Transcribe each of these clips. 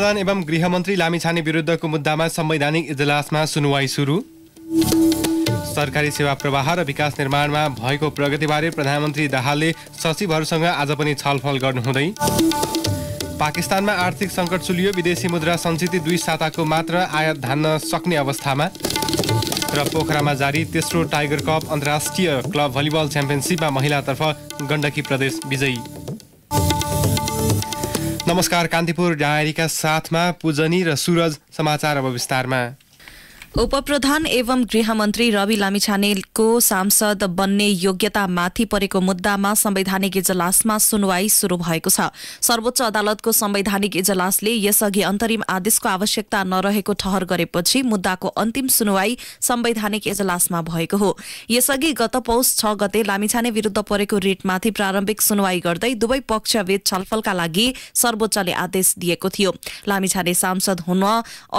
प्रधान एवं गृहमन्त्री लामिछाने विरुद्धको मुद्दामा संवैधानिक इजलासमा सुनवाई सुरु सरकारी सेवा प्रवाह र विकास निर्माणमा भएको प्रगतिबारे प्रधानमन्त्री दाहालले सचिवहरूसँग आज पनि छलफल गर्नुहुँदै पाकिस्तानमा आर्थिक सङ्कट चुलियो विदेशी मुद्रा सञ्चित दुई साताको मात्र आयात धान्न सक्ने अवस्थामा र पोखरामा जारी तेस्रो टाइगर कप अन्तर्राष्ट्रिय क्लब भलिबल च्याम्पियनसिपमा महिलातर्फ गण्डकी प्रदेश विजयी नमस्कार कान्तिपुर डायरीका साथमा पूजनी र सुरज समाचार अब विस्तारमा उपप्रधान एवं गृहमन्त्री रवि लामिछानेको सांसद बन्ने योग्यतामाथि परेको मुद्दामा संवैधानिक इजलासमा सुनवाई शुरू भएको छ सर्वोच्च अदालतको संवैधानिक इजलासले यसअघि अन्तरिम आदेशको आवश्यकता नरहेको ठहर गरेपछि मुद्दाको अन्तिम सुनवाई संवैधानिक इजलासमा भएको हो यसअघि गत पौष छ गते लामिछाने विरूद्ध परेको रिटमाथि प्रारम्भिक सुनवाई गर्दै दुवै पक्षबीच छलफलका लागि सर्वोच्चले आदेश दिएको थियो लामिछाने सांसद हुन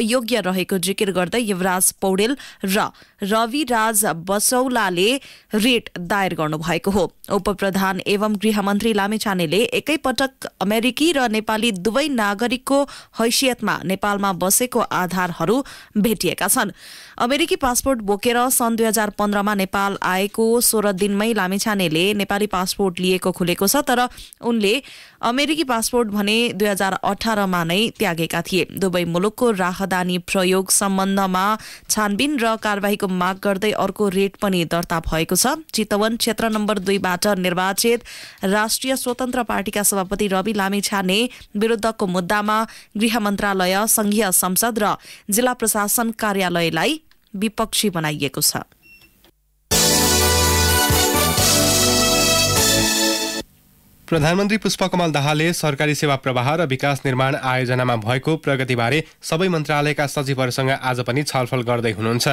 अयोग्य रहेको जिकिर गर्दै युवराज राज पौडेल र रविराज बसौलाले रेट दायर गर्नुभएको हो उपप्रधान एवं गृहमन्त्री लामेछानेले एकैपटक अमेरिकी र नेपाली दुवै नागरिकको हैसियतमा नेपालमा बसेको आधारहरू भेटिएका छन् अमेरिकी पासपोर्ट बोकेर सन् दुई हजार पन्ध्रमा नेपाल आएको सोह्र दिनमै लामेछानेले नेपाली पासपोर्ट लिएको खुलेको छ तर उनले अमेरिकी पासपोर्ट भने दुई हजार अठारमा नै त्यागेका थिए दुवै मुलुकको राहदानी प्रयोग सम्बन्धमा छानबिन र कार्यवाहीको माग गर्दै अर्को रेट पनि दर्ता भएको छ चितवन क्षेत्र नम्बर दुईबाट निर्वाचित राष्ट्रिय स्वतन्त्र पार्टीका सभापति रवि लामिछाने विरुद्धको मुद्दामा गृह मन्त्रालय संघीय संसद र जिल्ला प्रशासन कार्यालयलाई विपक्षी बनाइएको छ प्रधानमन्त्री पुष्पकमल दाहालले सरकारी सेवा प्रवाह र विकास निर्माण आयोजनामा भएको प्रगतिबारे सबै मन्त्रालयका सचिवहरूसँग आज पनि छलफल गर्दै हुनुहुन्छ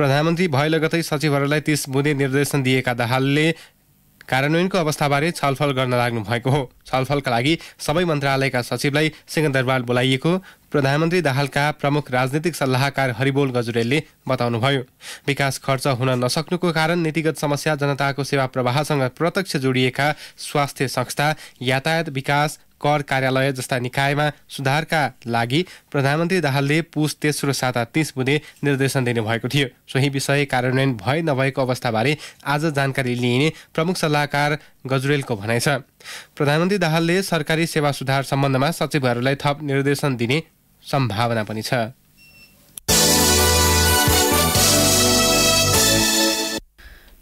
प्रधानमन्त्री भए लगतै सचिवहरूलाई तीस बुँदे निर्देशन दिएका दाहालले कार्यान्वयनको अवस्थाबारे छलफल गर्न लाग्नु भएको हो छलफलका लागि सबै मन्त्रालयका सचिवलाई सिंहदरबार बोलाइएको प्रधानमन्त्री दाहालका प्रमुख राजनीतिक सल्लाहकार हरिबोल गजुरेलले बताउनुभयो विकास खर्च हुन नसक्नुको कारण नीतिगत समस्या जनताको सेवा प्रवाहसँग प्रत्यक्ष जोडिएका स्वास्थ्य संस्था यातायात विकास कर कार्यालय जस्ता निकायमा सुधारका लागि प्रधानमन्त्री दाहालले पुस तेस्रो साता तिस बुधे निर्देशन दिनुभएको थियो सोही विषय कार्यान्वयन भए नभएको अवस्थाबारे आज जानकारी लिइने प्रमुख सल्लाहकार गजुरेलको भनाइ छ प्रधानमन्त्री दाहालले सरकारी सेवा सुधार सम्बन्धमा सचिवहरूलाई थप निर्देशन दिने सम्भावना पनि छ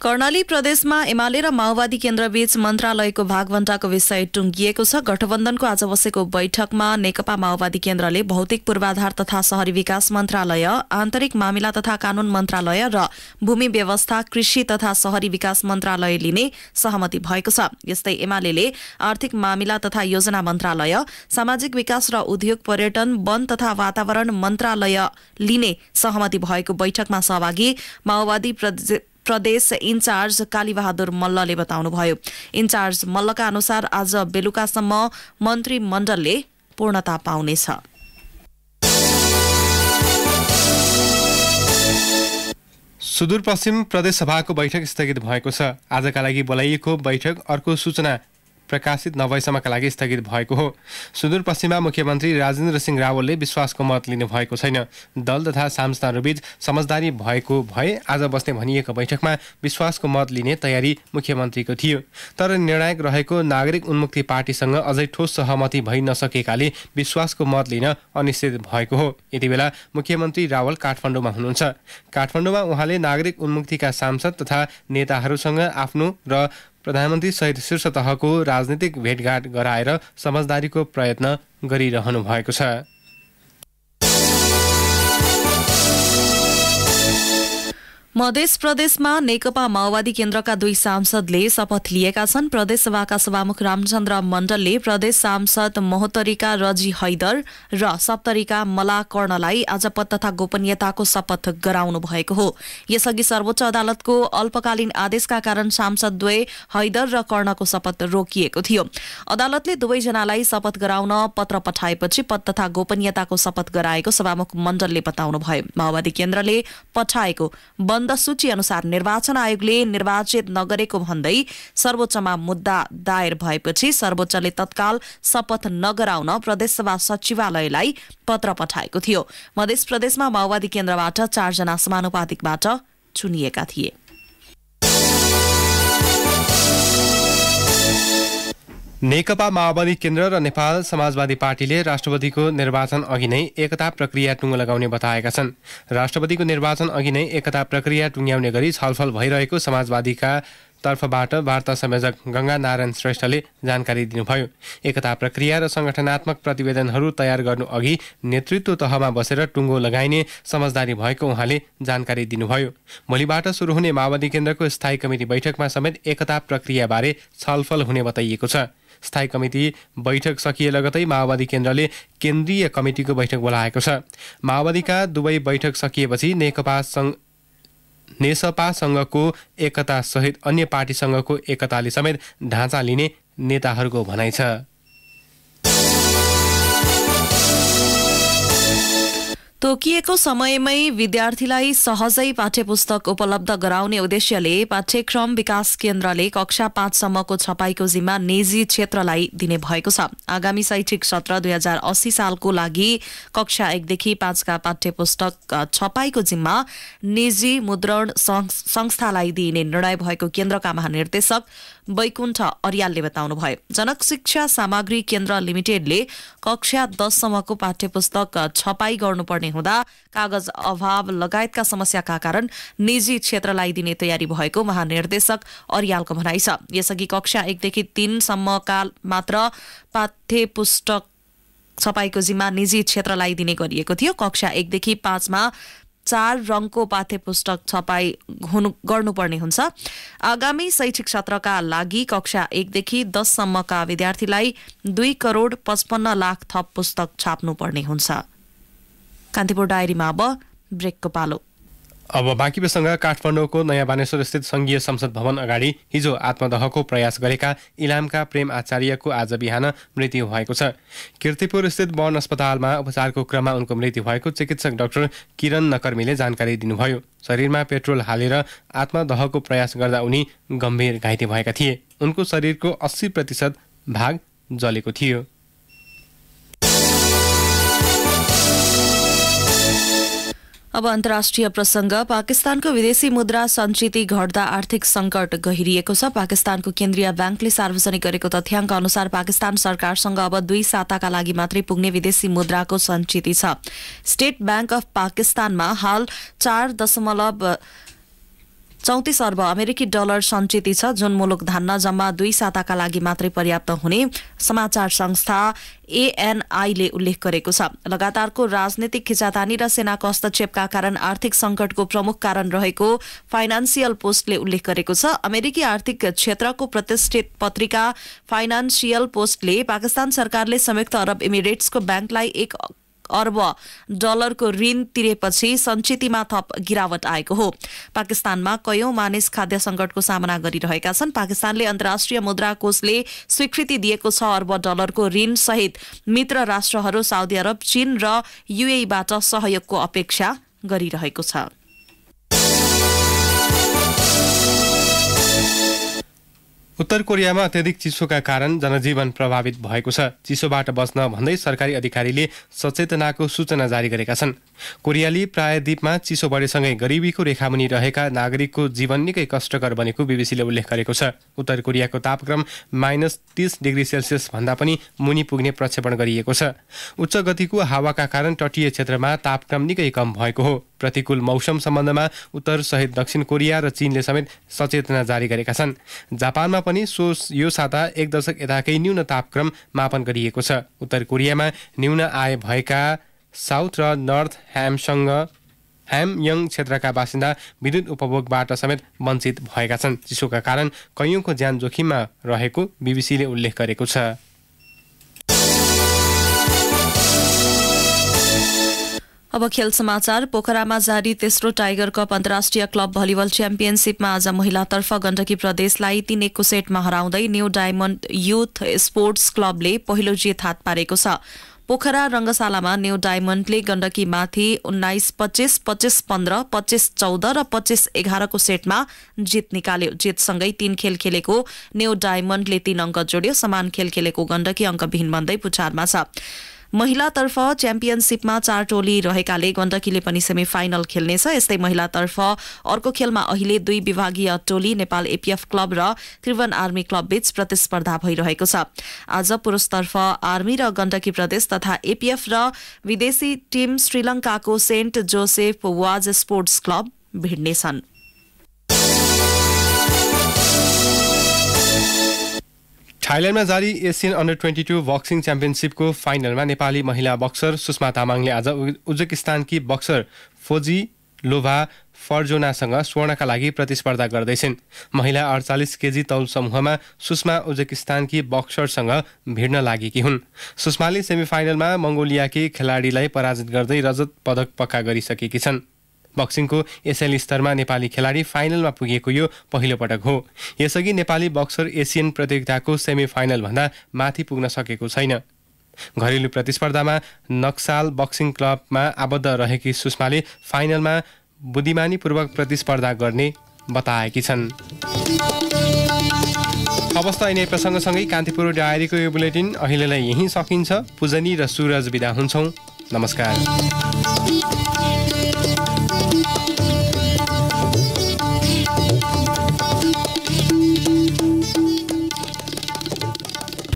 कर्णाली प्रदेशमा एमाले र माओवादी केन्द्रबीच मन्त्रालयको भागवण्टाको विषय टुङ्गिएको छ गठबन्धनको आज बसेको बैठकमा नेकपा माओवादी केन्द्रले भौतिक पूर्वाधार तथा शहरी विकास मन्त्रालय आन्तरिक मामिला तथा कानून मन्त्रालय र भूमि व्यवस्था कृषि तथा शहरी विकास मन्त्रालय लिने सहमति भएको छ यस्तै एमाले आर्थिक मामिला तथा योजना मन्त्रालय सामाजिक विकास र उद्योग पर्यटन वन तथा वातावरण मन्त्रालय लिने सहमति भएको बैठकमा सहभागी माओवादी प्रदेश इन्चार्ज कालीबहादुर मल्लले बताउनुभयो इन्चार्ज मल्लका अनुसार आज बेलुकासम्म मन्त्रीमण्डलले पूर्णता पाउनेछ सुदूरपश्चिम सभाको बैठक स्थगित भएको छ आजका लागि बोलाइएको बैठक अर्को सूचना प्रकाशित नभएसम्मका लागि स्थगित भएको हो सुदूरपश्चिममा मुख्यमन्त्री राजेन्द्र सिंह रावलले विश्वासको मत लिनु भएको छैन दल तथा सांसदहरूबीच समझदारी भएको भए आज बस्ने भनिएको बैठकमा विश्वासको मत लिने तयारी मुख्यमन्त्रीको थियो तर निर्णायक रहेको नागरिक उन्मुक्ति पार्टीसँग अझै ठोस सहमति भइ नसकेकाले विश्वासको मत लिन अनिश्चित भएको हो यति बेला मुख्यमन्त्री रावल काठमाडौँमा हुनुहुन्छ काठमाडौँमा उहाँले नागरिक उन्मुक्तिका सांसद तथा नेताहरूसँग आफ्नो र प्रधानमन्त्री सहित शीर्ष तहको राजनीतिक भेटघाट गराएर समझदारीको प्रयत्न गरिरहनु भएको छ मध्य प्रदेशमा नेकपा माओवादी केन्द्रका दुई सांसदले शपथ लिएका छन् प्रदेशसभाका सभामुख रामचन्द्र मण्डलले प्रदेश सांसद महोत्तरीका रजी हैदर र सप्तरीका मला कर्णलाई आज पद तथा गोपनीयताको शपथ गराउनु भएको हो यसअघि सर्वोच्च अदालतको अल्पकालीन आदेशका कारण सांसदद्वय हैदर र कर्णको शपथ रोकिएको थियो अदालतले दुवैजनालाई शपथ गराउन पत्र पठाएपछि पद तथा गोपनीयताको शपथ गराएको सभामुख मण्डलले बताउनुभयो माओवादी केन्द्रले पठाएको सूची अनुसार निर्वाचन आयोगले निर्वाचित नगरेको भन्दै सर्वोच्चमा मुद्दा दायर भएपछि सर्वोच्चले तत्काल शपथ नगराउन प्रदेशसभा सचिवालयलाई पत्र पठाएको थियो मध्य प्रदेशमा माओवादी केन्द्रबाट चारजना समानुपातिकबाट चुनिएका थिए नेकपा माओवादी केन्द्र र नेपाल समाजवादी पार्टीले राष्ट्रपतिको निर्वाचन अघि नै एकता प्रक्रिया टुङ्गो लगाउने बताएका छन् राष्ट्रपतिको निर्वाचन अघि नै एकता प्रक्रिया टुङ्ग्याउने गरी छलफल भइरहेको समाजवादीका तर्फबाट वार्ता संयोजक गङ्गा नारायण श्रेष्ठले जानकारी दिनुभयो एकता प्रक्रिया र सङ्गठनात्मक प्रतिवेदनहरू तयार गर्नु अघि नेतृत्व तहमा बसेर टुङ्गो लगाइने समझदारी भएको उहाँले जानकारी दिनुभयो भोलिबाट सुरु हुने माओवादी केन्द्रको स्थायी कमिटी बैठकमा समेत एकता प्रक्रियाबारे छलफल हुने बताइएको छ स्थायी कमिटि बैठक सकिए लगतै माओवादी केन्द्रले केन्द्रीय कमिटिको बैठक बोलाएको छ माओवादीका दुवै बैठक सकिएपछि नेकपा सङ नेसपासँगको एकतासहित अन्य पार्टीसँगको एकताले समेत ढाँचा लिने नेताहरूको भनाइ छ तोकिएको समयमै विद्यार्थीलाई सहजै पाठ्यपुस्तक उपलब्ध गराउने उद्देश्यले पाठ्यक्रम विकास केन्द्रले कक्षा पाँचसम्मको छपाईको जिम्मा निजी क्षेत्रलाई दिने भएको छ आगामी शैक्षिक सत्र दुई हजार अस्सी सालको लागि कक्षा एकदेखि पाँचका पाठ्यपुस्तक छपाईको जिम्मा निजी मुद्रण संस्थालाई दिइने निर्णय भएको केन्द्रका महानिर्देशक वैकुण्ठ अर्यालले बताउनुभयो जनक शिक्षा सामग्री केन्द्र लिमिटेडले कक्षा दससम्मको पाठ्य पुस्तक छपाई गर्नुपर्ने हुँदा कागज अभाव लगायतका समस्याका कारण निजी क्षेत्रलाई दिने तयारी भएको महानिर्देशक अर्यालको भनाइ छ यसअघि कक्षा एकदेखि तीनसम्मका मात्र पाठ्य पुस्तक छपाईको जिम्मा निजी क्षेत्रलाई दिने गरिएको थियो कक्षा एकदेखि पाँचमा चार रङको पाठ्य पुस्तक छपाई हुनु गर्नुपर्ने हुन्छ आगामी शैक्षिक सत्रका लागि कक्षा एकदेखि दससम्मका विद्यार्थीलाई दुई करोड पचपन्न लाख थप पुस्तक छाप्नुपर्ने हुन्छ कान्तिपुर डायरीमा अब ब्रेकको पालो अब प्रसङ्ग काठमाडौँको नयाँ बानेश्वरस्थित सङ्घीय संसद भवन अगाडि हिजो आत्मदहको प्रयास गरेका इलामका प्रेम आचार्यको आज बिहान मृत्यु भएको छ किर्तिपुरस्थित वन अस्पतालमा उपचारको क्रममा उनको मृत्यु भएको चिकित्सक डाक्टर किरण नकर्मीले जानकारी दिनुभयो शरीरमा पेट्रोल हालेर आत्मदहको प्रयास गर्दा उनी गम्भीर घाइते भएका थिए उनको शरीरको अस्सी प्रतिशत भाग जलेको थियो अब अन्तर्राष्ट्रिय प्रसंग पाकिस्तानको विदेशी मुद्रा सञ्चिति घट्दा आर्थिक संकट गहिरिएको छ पाकिस्तानको केन्द्रीय ब्याङ्कले सार्वजनिक गरेको तथ्याङ्क अनुसार पाकिस्तान सरकारसँग अब दुई साताका लागि मात्रै पुग्ने विदेशी मुद्राको सञ्चिति छ स्टेट ब्याङ्क अफ पाकिस्तानमा हाल चार चौतिस अर्ब अमेरिकी डलर सञ्चित छ जुन मुलुक धान्न जम्मा दुई साताका लागि मात्रै पर्याप्त हुने समाचार संस्था एएनआईले उल्लेख गरेको छ लगातारको राजनीतिक खिचातानी र सेनाको हस्तक्षेपका कारण आर्थिक संकटको प्रमुख कारण रहेको फाइनान्सियल पोस्टले उल्लेख गरेको छ अमेरिकी आर्थिक क्षेत्रको प्रतिष्ठित पत्रिका फाइनान्सियल पोस्टले पाकिस्तान सरकारले संयुक्त अरब इमिरेट्सको ब्याङ्कलाई एक अर्ब डलरको ऋण तिरेपछि सञ्चितमा थप गिरावट आएको हो पाकिस्तानमा कयौं मानिस खाद्य संकटको सामना गरिरहेका छन् पाकिस्तानले अन्तर्राष्ट्रिय मुद्रा कोषले स्वीकृति दिएको छ अर्ब डलरको ऋण सहित मित्र राष्ट्रहरू साउदी अरब चीन र युएबाट सहयोगको अपेक्षा गरिरहेको छ उत्तर कोरियामा अत्यधिक चिसोका कारण जनजीवन प्रभावित भएको छ चिसोबाट बस्न भन्दै सरकारी अधिकारीले सचेतनाको सूचना जारी गरेका छन् कोरियाली प्रायद्वीपमा चिसो बढेसँगै गरिबीको रेखामुनि रहेका नागरिकको जीवन निकै कष्टकर बनेको बिबिसीले उल्लेख गरेको छ उत्तर कोरियाको तापक्रम माइनस तिस डिग्री सेल्सियस भन्दा पनि मुनि पुग्ने प्रक्षेपण गरिएको छ उच्च गतिको हावाका कारण तटीय क्षेत्रमा तापक्रम निकै कम भएको हो प्रतिकूल मौसम सम्बन्धमा उत्तर सहित दक्षिण कोरिया र चीनले समेत सचेतना जारी गरेका छन् जापानमा पनि सो यो साता एक दशक यताकै न्यून तापक्रम मापन गरिएको छ उत्तर कोरियामा न्यून आय भएका साउथ र नर्थ ह्यामसँग ह्यामयङ क्षेत्रका बासिन्दा विद्युत उपभोगबाट समेत वञ्चित भएका छन् चिसोका कारण कैयौँको ज्यान जोखिममा रहेको बिबिसीले उल्लेख गरेको छ अब खेल समाचार पोखरामा जारी तेस्रो टाइगर कप अन्तर्राष्ट्रिय क्लब भलिबल च्याम्पियनसिपमा आज महिलातर्फ गण्डकी प्रदेशलाई तीन एकको सेटमा हराउँदै न्यू डायमण्ड युथ स्पोर्ट्स क्लबले पहिलो जित हात पारेको छ पोखरा रङ्गशालामा न्यू डायमण्डले गण्डकीमाथि उन्नाइस पच्चिस पच्चिस पन्ध्र पच्चिस चौध र पच्चिस एघारको सेटमा जित निकाल्यो जितसँगै तीन खेल खेलेको न्यू डायमण्डले तीन अङ्क जोड्यो समान खेल खेलेको गण्डकी भिन्न भन्दै पुछारमा छ महिलातर्फ च्याम्पियनसिपमा चार टोली रहेकाले गण्डकीले पनि सेमी फाइनल खेल्नेछ यस्तै महिलातर्फ अर्को खेलमा अहिले दुई विभागीय टोली नेपाल एपीएफ क्लब र त्रिभुवन आर्मी क्लब बीच प्रतिस्पर्धा भइरहेको छ आज पुरुषतर्फ आर्मी र गण्डकी प्रदेश तथा एपीएफ र विदेशी टीम श्रीलंकाको Saint Joseph Vaz sports club भिड्नेछन् थाइल्यान्डमा जारी Asian under twenty two boxing च्याम्पियनसिपको फाइनलमा नेपाली महिला बक्सर सुषमा तामाङले आज उज्बेकिस्तानकी बक्सर फोजी लोभा फर्जोनासँग स्वर्णका लागि प्रतिस्पर्धा गर्दैछन् महिला अडचालिस केजी तौल समूहमा सुषमा उज्बेकिस्तानकी बक्सरसँग भिड्न लागेकी हुन् सुषमाले सेमिफाइनलमा मङ्गोलियाकी खेलाडीलाई पराजित गर्दै रजत पदक पक्का गरिसकेकी छन् बक्सिङको एसएल स्तरमा नेपाली खेलाडी फाइनलमा पुगेको यो पहिलो पटक हो यसअघि नेपाली बक्सर एसियन प्रतियोगिताको सेमी फाइनलभन्दा माथि पुग्न सकेको छैन घरेलु प्रतिस्पर्धामा नक्साल बक्सिङ क्लबमा आबद्ध रहेकी सुषमाले फाइनलमा बुद्धिमानीपूर्वक प्रतिस्पर्धा गर्ने बताएकी छन् अवस्था यिनै प्रसङ्गसँगै कान्तिपुर डायरीको यो बुलेटिन अहिलेलाई यहीँ सकिन्छ पुजनी र सुरज विदा हुन्छौँ नमस्कार